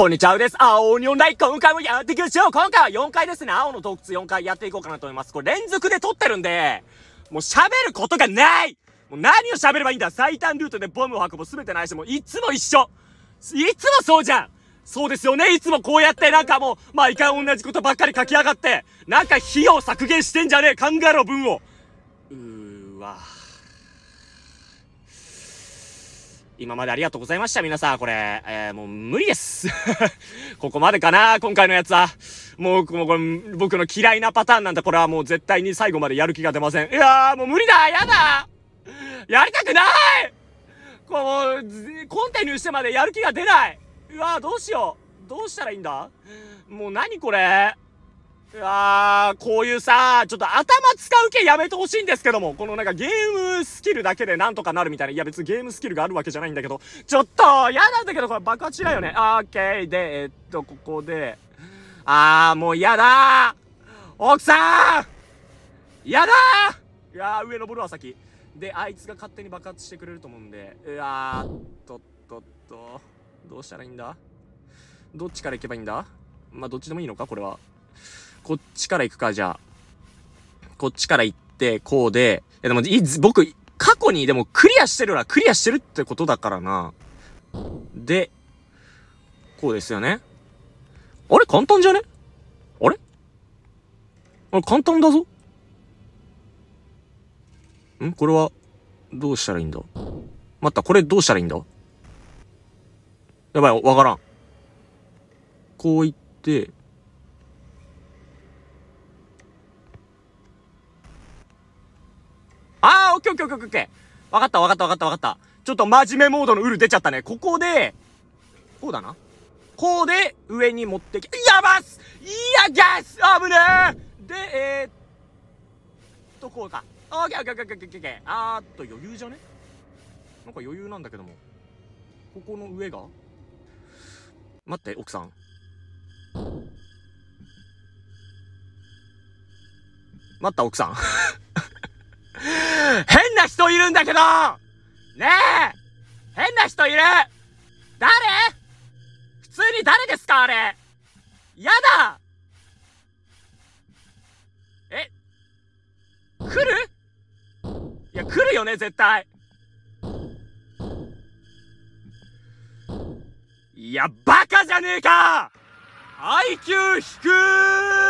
こんにちはです。青鬼オンライン、今回もやっていきましょう今回は4回ですね。青の洞窟4回やっていこうかなと思います。これ連続で撮ってるんで、もう喋ることがないもう何を喋ればいいんだ最短ルートでボムを運ぶすべてないし、もういつも一緒いつもそうじゃんそうですよねいつもこうやってなんかもう、毎回同じことばっかり書き上がって、なんか費用削減してんじゃねえ考えろ、文をうーわ今までありがとうございました、皆さん。これ、えー、もう無理です。ここまでかな、今回のやつは。もう、もうこれ、僕の嫌いなパターンなんだ。これはもう絶対に最後までやる気が出ません。いやー、もう無理だやだやりたくないこう、コンティニューしてまでやる気が出ないうわー、どうしようどうしたらいいんだもう何これうわー、こういうさ、ちょっと頭使う系やめてほしいんですけども、このなんかゲームスキルだけでなんとかなるみたいな。いや別にゲームスキルがあるわけじゃないんだけど、ちょっと嫌なんだけど、これ爆発しないよね。オー、ケー。で、えっと、ここで。あー、もう嫌だ奥さん嫌だいやー、上登るわ、先。で、あいつが勝手に爆発してくれると思うんで。うわー、とっとっと。どうしたらいいんだどっちから行けばいいんだまあ、どっちでもいいのか、これは。こっちから行くか、じゃあ。こっちから行って、こうで。いや、でも、い僕、過去にでもクリアしてるら、クリアしてるってことだからな。で、こうですよね。あれ簡単じゃねあれあれ簡単だぞんこれは、どうしたらいいんだ待った、これどうしたらいいんだやばい、わからん。こう言って、ッケーオッケーオッケーオッケー。わかったわかったわかったわかった。ちょっと真面目モードのウル出ちゃったね。ここで、こうだな。こうで、上に持ってき、やばっすいやガス危ねえで、えー、っと、こうか。オッケーオッケーオッケーオッケーオッケー。あーっと、余裕じゃねなんか余裕なんだけども。ここの上が待って、奥さん。待った、奥さん。な人いるんだけどねえ変な人いる誰普通に誰ですかあれやだえ来るいや、来るよね、絶対。いや、バカじゃねえか !IQ 低ー